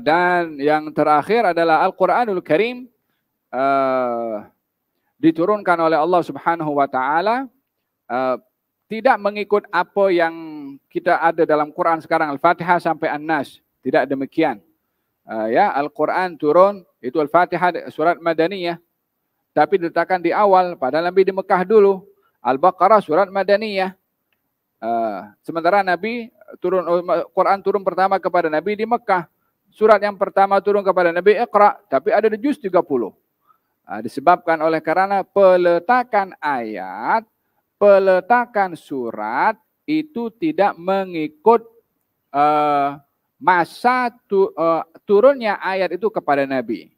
dan yang terakhir adalah Al-Quranul Karim uh, diturunkan oleh Allah Subhanahu Wa Taala uh, tidak mengikut apa yang kita ada dalam Quran sekarang Al-Fatihah sampai An-Nas tidak demikian uh, ya Al-Quran turun itu Al-Fatihah surat Madaniyah tapi diletakkan di awal pada Nabi di Mekah dulu Al-Baqarah surat Madaniyah uh, sementara Nabi turun Quran turun pertama kepada Nabi di Mekah Surat yang pertama turun kepada Nabi Iqra, tapi ada di juz 30. Nah, disebabkan oleh karena peletakan ayat, peletakan surat itu tidak mengikut uh, masa tu, uh, turunnya ayat itu kepada Nabi.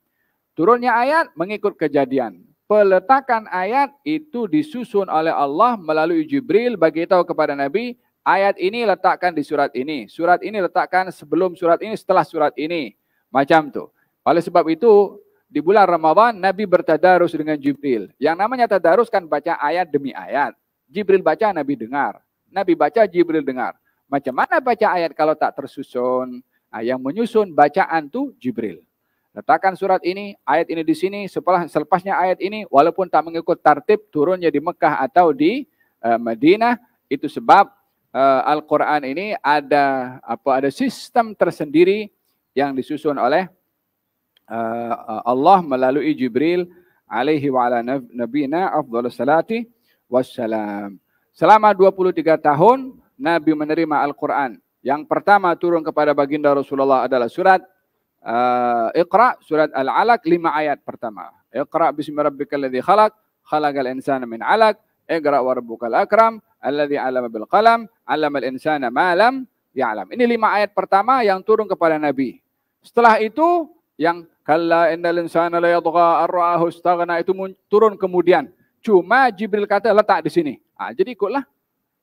Turunnya ayat mengikut kejadian. Peletakan ayat itu disusun oleh Allah melalui Jibril bagi tahu kepada Nabi Ayat ini letakkan di surat ini, surat ini letakkan sebelum surat ini, setelah surat ini. Macam tu. Oleh sebab itu, di bulan Ramadan Nabi bertadarus dengan Jibril. Yang namanya tadarus kan baca ayat demi ayat. Jibril baca, Nabi dengar. Nabi baca, Jibril dengar. Macam mana baca ayat kalau tak tersusun? Nah, yang menyusun bacaan tu Jibril. Letakkan surat ini, ayat ini di sini, setelah selepasnya ayat ini, walaupun tak mengikut tartib turunnya di Mekah atau di e, Madinah, itu sebab uh, Al-Quran ini ada apa ada sistem tersendiri yang disusun oleh uh, Allah melalui Jibril alaihi wa ala nabina afdhal salati wassalam. Selama 23 tahun Nabi menerima Al-Quran. Yang pertama turun kepada baginda Rasulullah adalah surat uh, Iqra, surat Al-Alaq, lima ayat pertama. Iqra bismi rabbika alladhi khalaq, khalaqal insana min alaq, Iqra wa rabbukal akram alladzi 'allama bil qalam 'allamal insana ma lam ya'lam. Ini lima ayat pertama yang turun kepada Nabi. Setelah itu yang kalla innal insana la yatgha ar-ra'ahu istaghna itu turun kemudian. Cuma Jibril kata letak di sini. Ah, jadi ikutlah.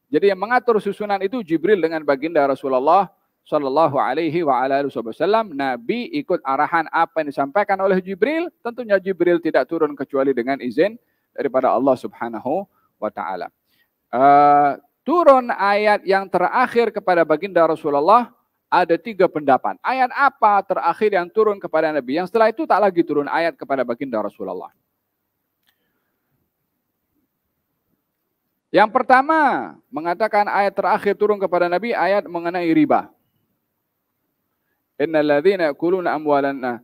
Jadi yang mengatur susunan itu Jibril dengan baginda Rasulullah Shallallahu Alaihi wa ala Wasallam. Nabi ikut arahan apa yang disampaikan oleh Jibril. Tentunya Jibril tidak turun kecuali dengan izin daripada Allah Subhanahu wa taala. Uh, turun ayat yang terakhir kepada baginda Rasulullah ada tiga pendapat. Ayat apa terakhir yang turun kepada Nabi? Yang setelah itu tak lagi turun ayat kepada baginda Rasulullah. Yang pertama mengatakan ayat terakhir turun kepada Nabi ayat mengenai riba. Innal ladzina yakuluna amwalana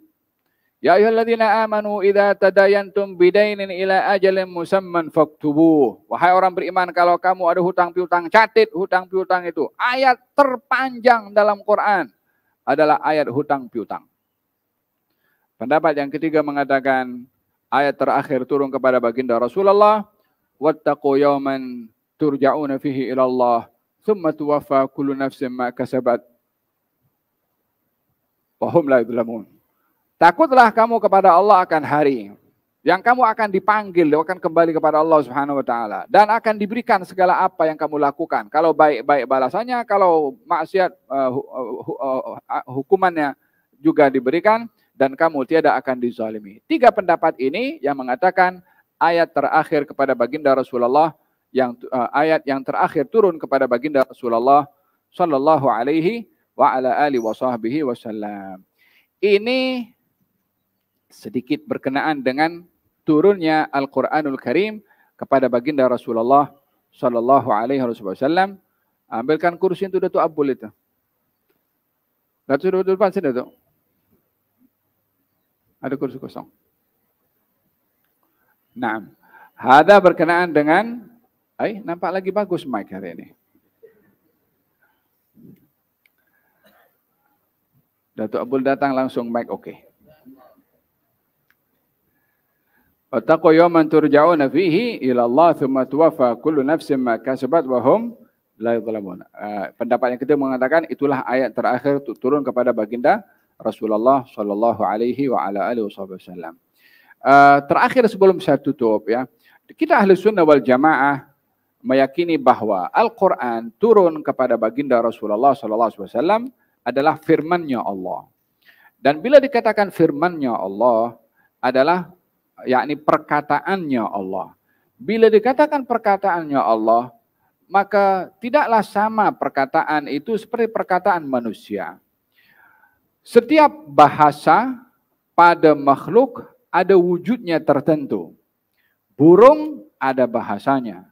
Ya ayyuhalladzina amanu idza tadayantum bidainin ila ajalin musamman faktubuh. Wahai orang beriman, kalau kamu ada hutang piutang, catit hutang piutang itu. Ayat terpanjang dalam Quran adalah ayat hutang piutang. Pendapat yang ketiga mengatakan ayat terakhir turun kepada baginda Rasulullah, "Wattaqu yawman turja'una fihi ilallah. Thumma tuwaffa kullu nafsin ma kasabat." Wa la Takutlah kamu kepada Allah akan hari yang kamu akan dipanggil, akan kembali kepada Allah Subhanahu wa taala dan akan diberikan segala apa yang kamu lakukan. Kalau baik-baik balasannya, kalau maksiat uh, uh, uh, hukumannya juga diberikan dan kamu tiada akan dizalimi. Tiga pendapat ini yang mengatakan ayat terakhir kepada baginda Rasulullah yang uh, ayat yang terakhir turun kepada baginda Rasulullah sallallahu alaihi wa ala alihi wasallam. Ini sedikit berkenaan dengan turunnya Al-Qur'anul Karim kepada baginda Rasulullah sallallahu alaihi wasallam. Ambilkan kursi itu Datuk Abdul itu. Datuk duduk depan sini Datuk. Ada kursi kosong. Nah, hada berkenaan dengan, eh nampak lagi bagus mic hari ini. Datuk Abdul datang langsung mic oke. Okay. Wataqu yawman turja'una fihi ila Allah thumma tuwaffa kullu nafsin ma kasabat wa hum la yuzlamun. Ah, pendapat yang kedua mengatakan itulah ayat terakhir turun kepada baginda Rasulullah sallallahu alaihi wa ala alihi wasallam. Ah, terakhir sebelum saya tutup ya. Kita ahli sunnah wal jamaah meyakini bahawa Al-Quran turun kepada baginda Rasulullah sallallahu alaihi wasallam adalah firmannya Allah. Dan bila dikatakan firmannya Allah adalah yakni perkataannya Allah. Bila dikatakan perkataannya Allah, maka tidaklah sama perkataan itu seperti perkataan manusia. Setiap bahasa pada makhluk ada wujudnya tertentu. Burung ada bahasanya,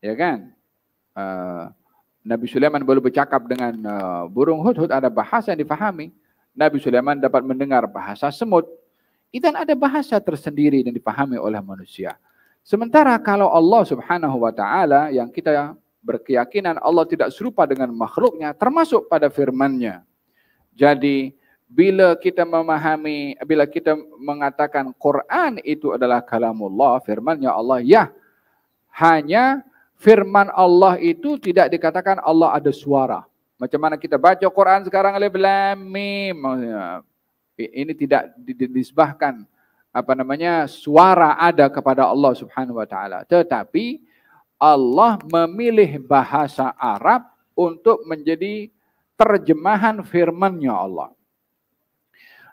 ya kan? Uh, Nabi Sulaiman baru bercakap dengan uh, burung hudhud ada bahasa yang difahami. Nabi Sulaiman dapat mendengar bahasa semut. Idan ada bahasa tersendiri dan dipahami oleh manusia. Sementara kalau Allah subhanahu wa ta'ala yang kita berkeyakinan Allah tidak serupa dengan makhluknya termasuk pada firmannya. Jadi bila kita memahami, bila kita mengatakan Quran itu adalah kalamullah, firmannya Allah, ya hanya firman Allah itu tidak dikatakan Allah ada suara. Macam mana kita baca Quran sekarang oleh mim. ini tidak dinisbahkan apa namanya suara ada kepada Allah Subhanahu wa taala. Tetapi Allah memilih bahasa Arab untuk menjadi terjemahan firman-Nya Allah.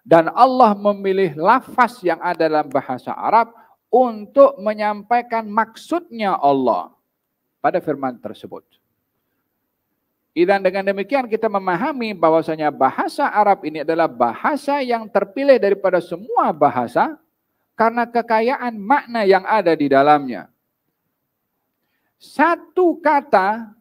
Dan Allah memilih lafaz yang ada dalam bahasa Arab untuk menyampaikan maksudnya Allah pada firman tersebut. Idan dengan demikian kita memahami bahwasanya bahasa Arab ini adalah bahasa yang terpilih daripada semua bahasa karena kekayaan makna yang ada di dalamnya. Satu kata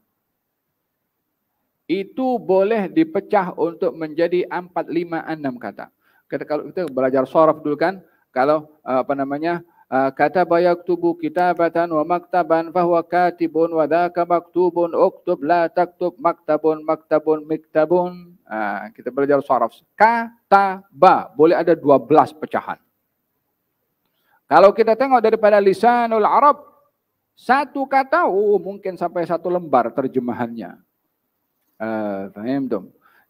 itu boleh dipecah untuk menjadi empat lima enam kata. Kita, kalau kita belajar sorof dulu kan, kalau eh, apa namanya Ah, kata kata tubuh kitabatan wa maktaban fahuwa katibun wa dhaka maktubun uktub la taktub maktabun maktabun miktabun. Ah, kita belajar saraf. Kata ba. Boleh ada 12 pecahan. Kalau kita tengok daripada lisanul Arab. Satu kata, oh, mungkin sampai satu lembar terjemahannya. Uh,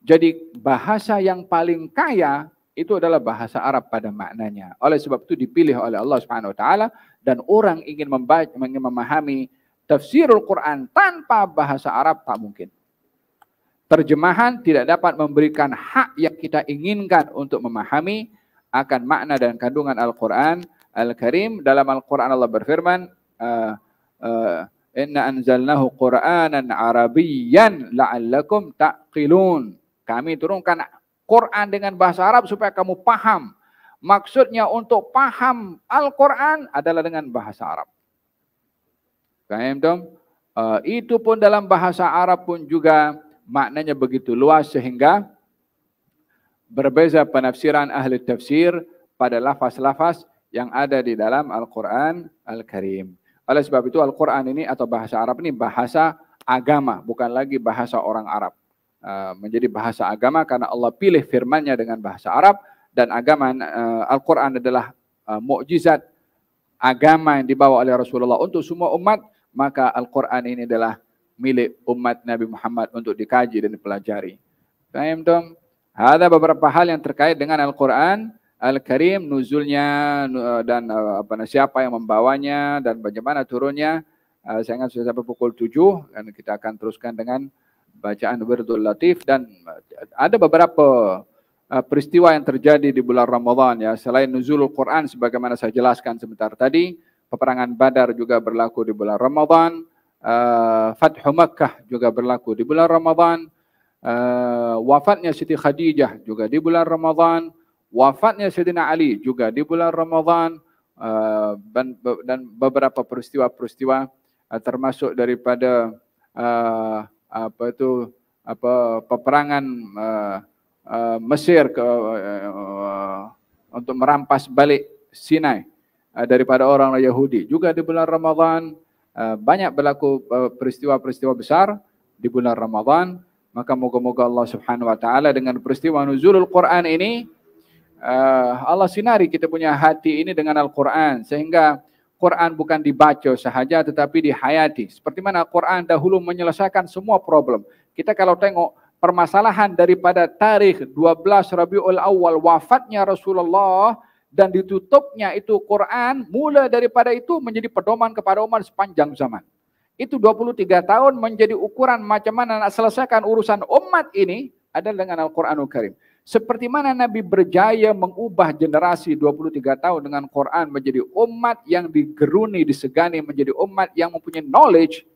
Jadi bahasa yang paling kaya itu adalah bahasa Arab pada maknanya. Oleh sebab itu dipilih oleh Allah Subhanahu wa taala dan orang ingin membaca ingin memahami tafsirul Quran tanpa bahasa Arab tak mungkin. Terjemahan tidak dapat memberikan hak yang kita inginkan untuk memahami akan makna dan kandungan Al-Qur'an Al-Karim. Dalam Al-Qur'an Allah berfirman, uh, uh, "Inna anzalnahu Qur'anan Arabiyyan la'allakum ta'qilun." Kami turunkan Quran dengan bahasa Arab supaya kamu paham. Maksudnya untuk paham Al-Quran adalah dengan bahasa Arab. Kaim dong? Eh, itu pun dalam bahasa Arab pun juga maknanya begitu luas sehingga berbeza penafsiran ahli tafsir pada lafaz-lafaz yang ada di dalam Al-Quran Al-Karim. Oleh sebab itu Al-Quran ini atau bahasa Arab ini bahasa agama, bukan lagi bahasa orang Arab. Uh, menjadi bahasa agama karena Allah pilih firman-Nya dengan bahasa Arab dan agama uh, Al-Qur'an adalah uh, mukjizat agama yang dibawa oleh Rasulullah untuk semua umat, maka Al-Qur'an ini adalah milik umat Nabi Muhammad untuk dikaji dan dipelajari. Paham Tom Ada beberapa hal yang terkait dengan Al-Qur'an Al-Karim nuzulnya dan apa siapa yang membawanya dan bagaimana turunnya. Saya ingat sudah sampai pukul 7 dan kita akan teruskan dengan bacaan Wirdul Latif dan eh, ada beberapa eh, peristiwa yang terjadi di bulan Ramadhan ya selain nuzul Quran sebagaimana saya jelaskan sebentar tadi peperangan Badar juga berlaku di bulan Ramadhan uh, eh, Fathu Makkah juga berlaku di bulan Ramadhan uh, wafatnya Siti Khadijah juga di bulan Ramadhan wafatnya Sayyidina Ali juga di bulan Ramadhan uh, dan beberapa peristiwa-peristiwa uh, termasuk daripada uh, apa itu apa peperangan uh, uh, Mesir ke uh, uh, untuk merampas balik Sinai uh, daripada orang Yahudi juga di bulan Ramadhan uh, banyak berlaku peristiwa-peristiwa uh, besar di bulan Ramadhan maka moga-moga Allah Subhanahu wa taala dengan peristiwa nuzulul Quran ini uh, Allah sinari kita punya hati ini dengan Al-Quran sehingga Quran bukan dibaca sahaja tetapi dihayati. Seperti mana Quran dahulu menyelesaikan semua problem. Kita kalau tengok permasalahan daripada tarikh 12 Rabiul Awal wafatnya Rasulullah dan ditutupnya itu Quran mula daripada itu menjadi pedoman kepada umat sepanjang zaman. Itu 23 tahun menjadi ukuran macam mana nak selesaikan urusan umat ini adalah dengan Al-Quranul Karim. Seperti mana Nabi berjaya mengubah generasi 23 tahun dengan Quran menjadi umat yang digeruni, disegani, menjadi umat yang mempunyai knowledge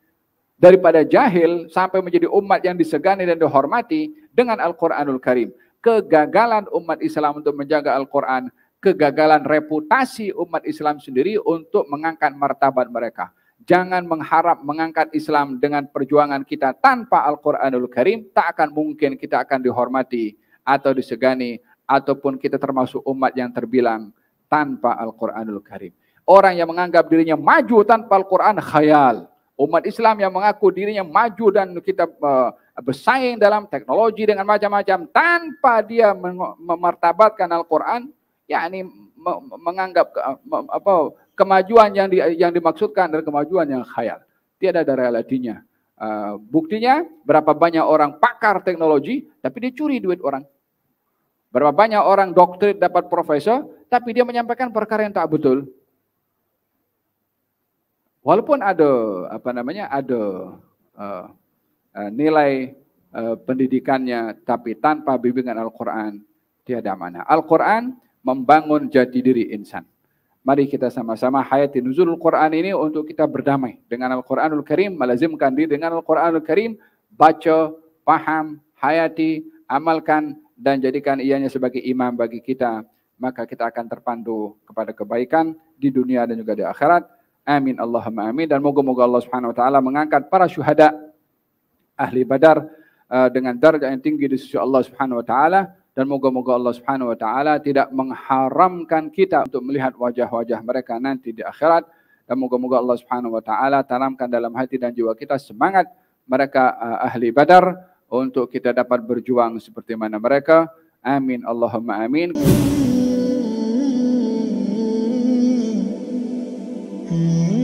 daripada jahil sampai menjadi umat yang disegani dan dihormati dengan Al-Quranul Karim. Kegagalan umat Islam untuk menjaga Al-Quran, kegagalan reputasi umat Islam sendiri untuk mengangkat martabat mereka. Jangan mengharap mengangkat Islam dengan perjuangan kita tanpa Al-Quranul Karim, tak akan mungkin kita akan dihormati atau disegani ataupun kita termasuk umat yang terbilang tanpa Al-Qur'anul Karim. Orang yang menganggap dirinya maju tanpa Al-Qur'an khayal. Umat Islam yang mengaku dirinya maju dan kita eh, bersaing dalam teknologi dengan macam-macam tanpa dia memartabatkan Al-Qur'an, yakni menganggap eh, apa kemajuan yang di, yang dimaksudkan dari kemajuan yang khayal. tidak ada realitinya. Uh, buktinya berapa banyak orang pakar teknologi tapi dicuri duit orang. Berapa banyak orang dokter dapat profesor, tapi dia menyampaikan perkara yang tak betul. Walaupun ada apa namanya ada uh, uh, nilai uh, pendidikannya, tapi tanpa bimbingan Al-Quran tiada mana. Al-Quran membangun jati diri insan. Mari kita sama-sama hayati nuzul Al-Quran ini untuk kita berdamai dengan Al-Quranul Karim, melazimkan diri dengan Al-Quranul Karim, baca, paham, hayati, amalkan, dan jadikan ianya sebagai imam bagi kita, maka kita akan terpandu kepada kebaikan di dunia dan juga di akhirat. Amin Allahumma amin dan moga-moga Allah Subhanahu wa taala mengangkat para syuhada ahli Badar uh, dengan darjah yang tinggi di sisi Allah Subhanahu wa taala dan moga-moga Allah Subhanahu wa taala tidak mengharamkan kita untuk melihat wajah-wajah mereka nanti di akhirat dan moga-moga Allah Subhanahu wa taala tanamkan dalam hati dan jiwa kita semangat mereka uh, ahli Badar untuk kita dapat berjuang seperti mana mereka. Amin Allahumma amin. Hmm.